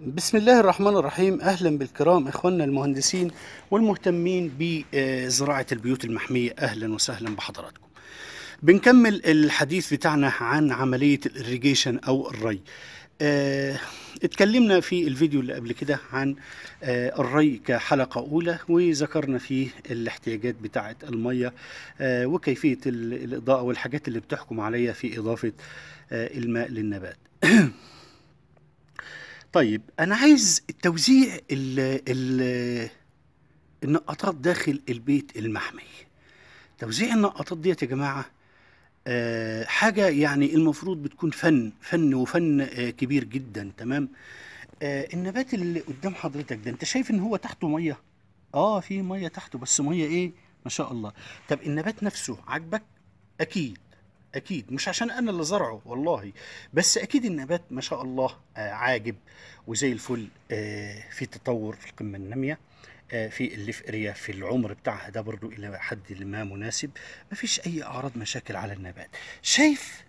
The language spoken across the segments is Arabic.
بسم الله الرحمن الرحيم اهلا بالكرام اخواننا المهندسين والمهتمين بزراعه البيوت المحميه اهلا وسهلا بحضراتكم بنكمل الحديث بتاعنا عن عمليه الاريجيشن او الري آه اتكلمنا في الفيديو اللي قبل كده عن آه الري كحلقة أولى وذكرنا فيه الاحتياجات بتاعة المية آه وكيفية الإضاءة والحاجات اللي بتحكم عليها في إضافة آه، الماء للنبات طيب انا عايز توزيع ال ال النقطات داخل البيت المحمي توزيع النقطات ديت يا جماعه آه، حاجه يعني المفروض بتكون فن فن وفن آه، كبير جدا تمام آه، النبات اللي قدام حضرتك ده انت شايف ان هو تحته ميه اه في ميه تحته بس ميه ايه ما شاء الله طب النبات نفسه عاجبك اكيد اكيد مش عشان انا اللي زرعه والله بس اكيد النبات ما شاء الله آه، عاجب وزي الفل آه، في تطور في القمه الناميه آه، في الليف اريا في العمر بتاعها ده برضو الى حد ما مناسب مفيش اي اعراض مشاكل على النبات شايف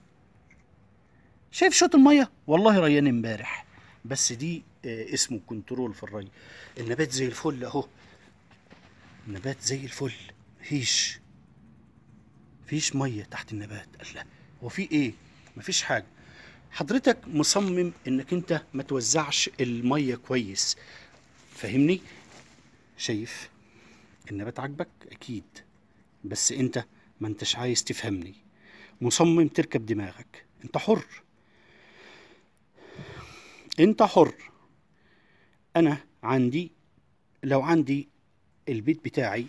شايف شوط الميه والله ريان امبارح بس دي اسمه كنترول في الري النبات زي الفل اهو النبات زي الفل مفيش مفيش ميه تحت النبات قال لا هو في ايه مفيش حاجه حضرتك مصمم انك انت ما توزعش الميه كويس فاهمني شايف النبات عاجبك اكيد بس انت ما انتش عايز تفهمني مصمم تركب دماغك انت حر انت حر انا عندي لو عندي البيت بتاعي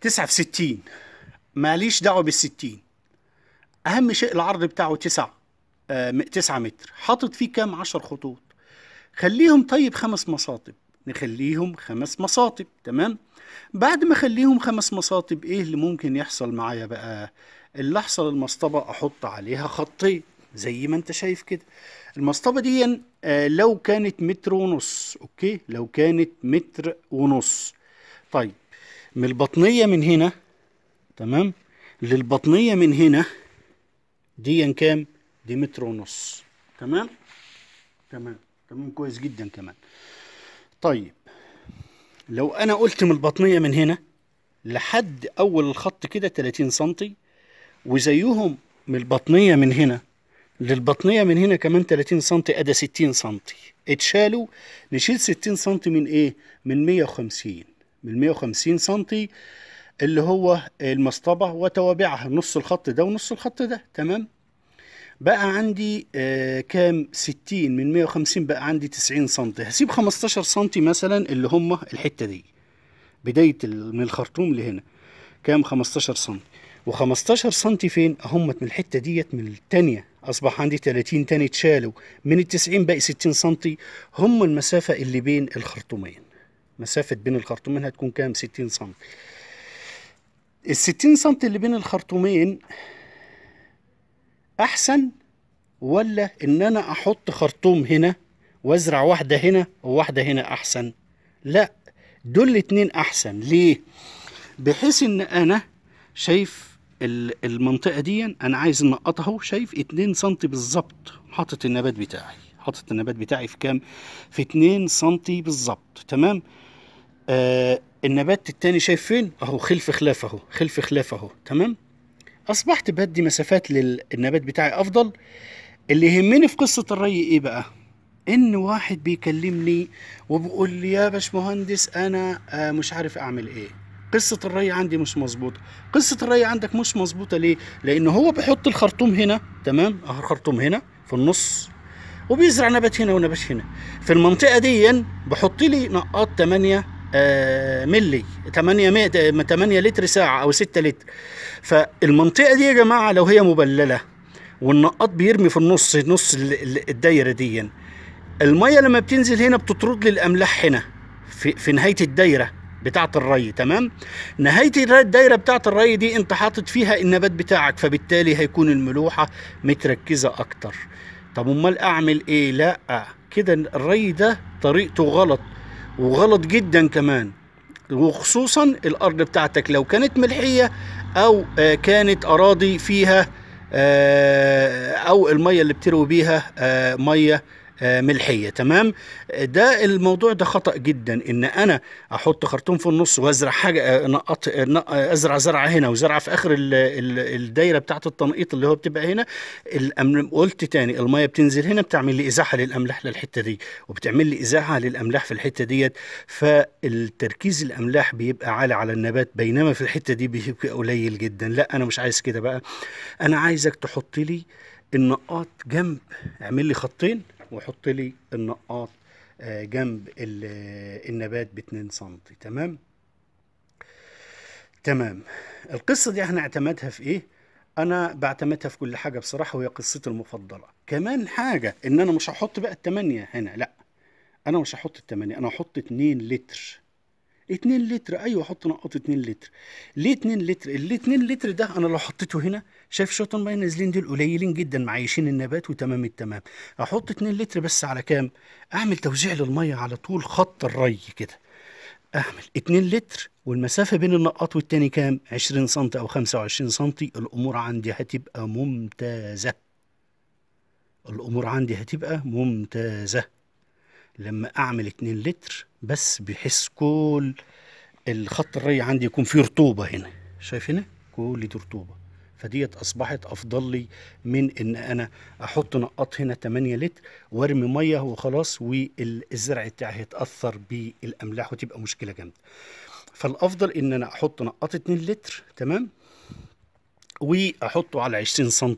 تسعة في ستين ماليش دعوه بالستين اهم شيء العرض بتاعه 9 9 آه، متر حاطط فيه كام 10 خطوط خليهم طيب خمس مصاطب نخليهم خمس مصاطب تمام بعد ما اخليهم خمس مصاطب ايه اللي ممكن يحصل معايا بقى اللي احصل المصطبه احط عليها خطين زي ما انت شايف كده المصطبه دي آه لو كانت متر ونص اوكي لو كانت متر ونص طيب من البطنيه من هنا تمام للبطنية من هنا دي كام دي متر ونص تمام تمام تمام كويس جدا كمان طيب لو انا قلت من البطنية من هنا لحد اول الخط كده 30 سم وزيهم من البطنية من هنا للبطنية من هنا كمان 30 سم ادي 60 سم اتشالوا نشيل 60 سم من ايه من 150 من 150 سم اللي هو المصطبة وتوابعها نص الخط ده ونص الخط ده تمام بقى عندي آه كام 60 من 150 بقى عندي 90 سم هسيب 15 سم مثلا اللي هم الحتة دي بداية من الخرطوم لهنا كام 15 سم و15 سم فين اهمت من الحتة ديت من التانية اصبح عندي 30 تاني اتشالوا من ال 90 باقي 60 سم هم المسافة اللي بين الخرطومين مسافة بين الخرطومين هتكون كام 60 سم الستين سنت اللي بين الخرطومين احسن ولا ان انا احط خرطوم هنا وازرع واحدة هنا وواحدة هنا احسن لا دول الاتنين احسن ليه بحيث ان انا شايف المنطقة دي انا عايز انقطها شايف اتنين سنتي بالظبط حاطط النبات بتاعي حاطط النبات بتاعي في كام في اتنين سنتي بالظبط تمام آه النبات التاني شايف فين اهو خلف خلاف اهو خلف خلاف اهو تمام اصبحت بدي مسافات للنبات بتاعي افضل اللي يهمني في قصه الري ايه بقى ان واحد بيكلمني وبيقول لي يا باشمهندس انا آه، مش عارف اعمل ايه قصة الري عندي مش مظبوطة قصة الري عندك مش مظبوطة ليه لان هو بيحط الخرطوم هنا تمام اهو الخرطوم هنا في النص وبيزرع نبات هنا ونبات هنا في المنطقة دي بحط لي نقاط 8 آه، ملي 8 8 لتر ساعه او 6 لتر فالمنطقه دي يا جماعه لو هي مبلله والنقاط بيرمي في النص نص الدايره دي الميه لما بتنزل هنا بتطرد لي الاملاح هنا في, في نهايه الدايره بتاعه الري تمام نهايه الدايره بتاعه الري دي انت حاطط فيها النبات بتاعك فبالتالي هيكون الملوحه متركزه اكتر طب امال اعمل ايه لا كده الري ده طريقته غلط وغلط جدا كمان وخصوصا الارض بتاعتك لو كانت ملحيه او آه، كانت اراضي فيها آه، او الميه اللي بتروي بيها آه، ميه آه، ملحيه تمام ده الموضوع ده خطا جدا ان انا احط خرطوم في النص وازرع حاجه آه، نقط آه، ازرع زرعه هنا وزرعه في اخر الدايره بتاعه التنقيط اللي هو بتبقى هنا قلت تاني الميه بتنزل هنا بتعمل لي ازاحه للاملاح للحته دي وبتعمل لي ازاحه للاملاح في الحته ديت فالتركيز الاملاح بيبقى عالي على النبات بينما في الحته دي بيبقى قليل جدا لا انا مش عايز كده بقى انا عايزك تحط لي النقاط جنب اعمل لي خطين وحط لي النقاط آه، جنب النبات ب 2 سم تمام تمام القصه دي احنا اعتمدها في ايه انا بعتمدها في كل حاجه بصراحه وهي قصتي المفضله كمان حاجه ان انا مش هحط بقى التمانية هنا لا انا مش هحط التمانية انا هحط 2 لتر 2 لتر ايوه احط نقط 2 لتر ليه 2 لتر ال 2 لتر ده انا لو حطيته هنا شايف شوط الميه نازلين دول قليلين جدا معيشين النبات وتمام التمام احط 2 لتر بس على كام اعمل توزيع للميه على طول خط الري كده اعمل 2 لتر والمسافة بين النقاط والتاني كام 20 سم او 25 سم الامور عندي هتبقى ممتازة الامور عندي هتبقى ممتازة لما اعمل 2 لتر بس بحيث كل الخط الري عندي يكون فيه رطوبه هنا شايف هنا كل دي رطوبه فديت اصبحت افضل لي من ان انا احط نقاط هنا 8 لتر وارمي ميه وخلاص والزرع بتاعي هيتاثر بالاملاح وتبقى مشكله جامده فالافضل ان انا احط نقاط 2 لتر تمام واحطه على 20 سم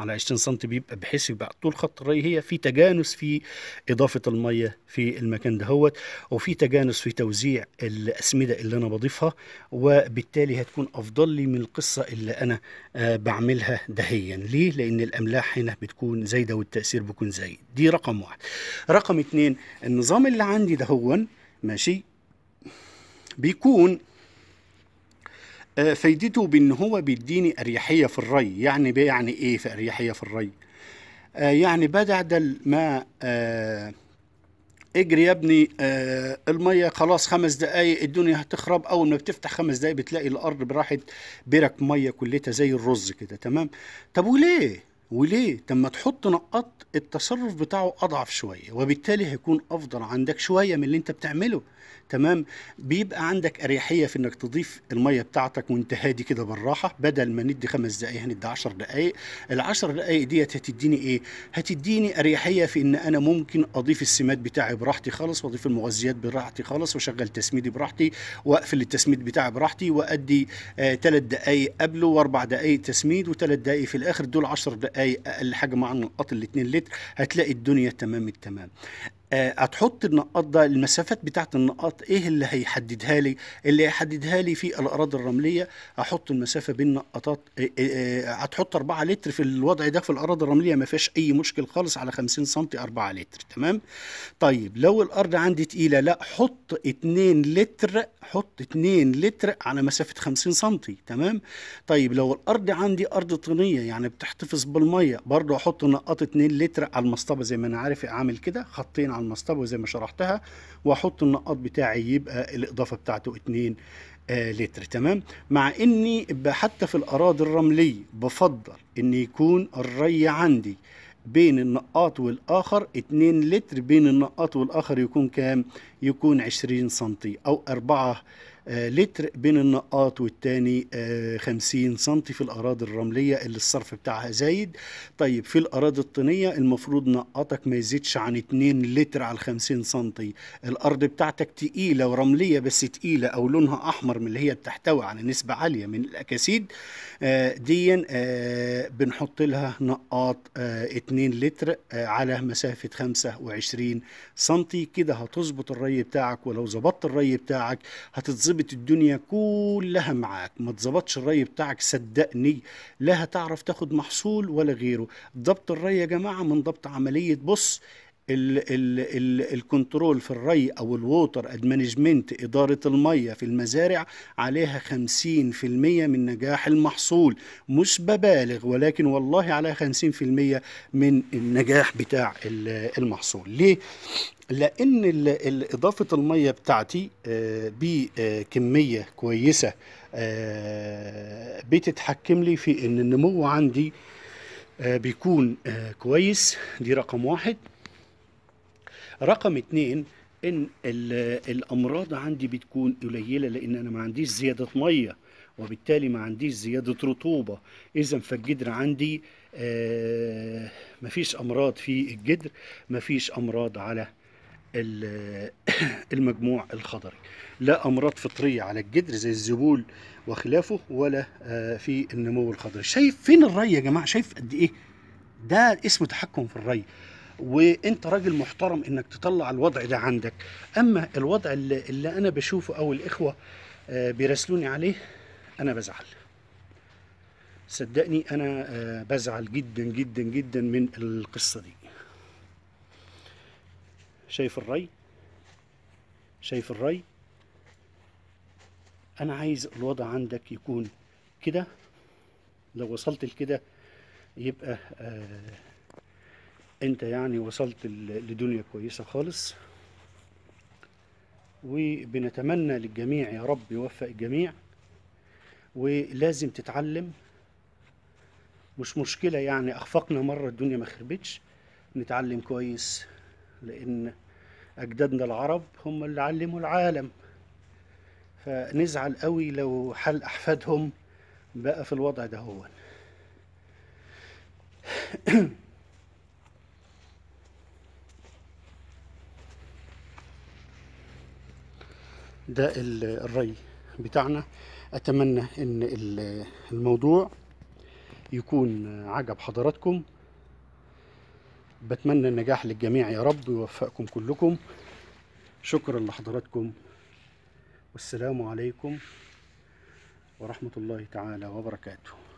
على 20 سم بيبقى بحيث يبقى طول خط الري هي في تجانس في اضافه الميه في المكان دهوت وفي تجانس في توزيع الاسمده اللي انا بضيفها وبالتالي هتكون افضل لي من القصه اللي انا آه، بعملها دهيا ليه لان الاملاح هنا بتكون زايده والتاثير بيكون زايد دي رقم واحد رقم اتنين النظام اللي عندي دهون ماشي بيكون آه، فايدته بان هو بيديني اريحيه في الري يعني يعني ايه في اريحيه في الري آه، يعني بدل ما آه، اجري يا ابني الميه خلاص خمس دقايق الدنيا هتخرب اول ما بتفتح خمس دقايق بتلاقي الارض براحت برك ميه كلتها زي الرز كده تمام طب وليه وليه؟ تم تحط نقاط التصرف بتاعه اضعف شويه وبالتالي هيكون افضل عندك شويه من اللي انت بتعمله تمام بيبقى عندك اريحيه في انك تضيف الميه بتاعتك وانت هادي كده بالراحه بدل ما ندي خمس دقائق هندي 10 دقائق ال10 دقائق ديت هتديني ايه هتديني اريحيه في ان انا ممكن اضيف السمات بتاعي براحتي خالص واضيف المغذيات براحتي خالص واشغل تسميدي براحتي واقفل التسميد بتاعي براحتي وادي ثلاث آه دقائق قبله واربع دقائق تسميد وثلاث دقائق في الاخر دول 10 دقائق اي اقل حاجه مع النقاط الاثنين لتر هتلاقي الدنيا تمام التمام آه، هتحط النقاط ده المسافات بتاعت النقاط ايه اللي هيحددها لي اللي هيحددها لي في الاراضي الرمليه هحط المسافه بين النقاطات آه، آه، هتحط 4 لتر في الوضع ده في الاراضي الرمليه ما فيهاش اي مشكل خالص على 50 سم 4 لتر تمام طيب لو الارض عندي تقيله لا حط 2 لتر حط 2 لتر على مسافه 50 سم تمام طيب لو الارض عندي ارض طينيه يعني بتحتفظ بالميه برضه احط نقاط 2 لتر على المصطبه زي ما انا عارف اعمل كده خطين على المصطبة زي ما شرحتها واحط النقاط بتاعي يبقى الاضافة بتاعته 2 آه، لتر تمام مع اني حتى في الاراضي الرملية بفضل ان يكون الري عندي بين النقاط والاخر 2 لتر بين النقاط والاخر يكون كام يكون 20 سم او 4 آه، لتر بين النقاط والتاني 50 آه، سم في الأراضي الرملية اللي الصرف بتاعها زايد طيب في الأراضي الطينية المفروض نقاطك ما يزيدش عن 2 لتر على 50 سم الأرض بتاعتك تقيلة ورملية بس تقيلة أو لونها أحمر من اللي هي بتحتوي على نسبة عالية من الأكاسيد آه، دي بنحط لها نقاط 2 لتر على مسافة 25 سم كده هتظبط الري بتاعك ولو ظبطت الري بتاعك هتتظبط تظبط الدنيا كلها معاك ما تظبطش الري بتاعك صدقني لا هتعرف تاخد محصول ولا غيره ضبط الري يا جماعه من ضبط عمليه بص الكنترول في الري او الووتر ادمانجمنت اداره الميه في المزارع عليها 50% من نجاح المحصول مش ببالغ ولكن والله عليها 50% من النجاح بتاع المحصول ليه لان اضافه الميه بتاعتي آه، بكميه كويسه آه، بتتحكم لي في ان النمو عندي آه، بيكون كويس دي رقم واحد رقم اتنين ان الامراض عندي بتكون قليله لان انا ما عنديش زياده ميه وبالتالي ما عنديش زياده رطوبه اذا فالجدر عندي آه ما فيش امراض في الجدر ما فيش امراض على المجموع الخضري لا امراض فطريه على الجدر زي الذبول وخلافه ولا آه في النمو الخضري شايف فين الري يا جماعه شايف قد ايه ده اسمه تحكم في الري وانت راجل محترم انك تطلع الوضع ده عندك اما الوضع اللي, اللي انا بشوفه او الاخوه آه، بيراسلوني عليه انا بزعل صدقني انا آه، بزعل جدا جدا جدا من القصه دي شايف الري شايف الري انا عايز الوضع عندك يكون كده لو وصلت لكده يبقى آه انت يعني وصلت لدنيا كويسة خالص وبنتمنى للجميع يا رب يوفق الجميع ولازم تتعلم مش مشكلة يعني أخفقنا مرة الدنيا ما خربتش نتعلم كويس لأن أجدادنا العرب هم اللي علموا العالم فنزعل قوي لو حال أحفادهم بقى في الوضع ده هو ده الري بتاعنا اتمنى ان الموضوع يكون عجب حضراتكم بتمنى النجاح للجميع يا رب ويوفقكم كلكم شكرا لحضراتكم والسلام عليكم ورحمة الله تعالى وبركاته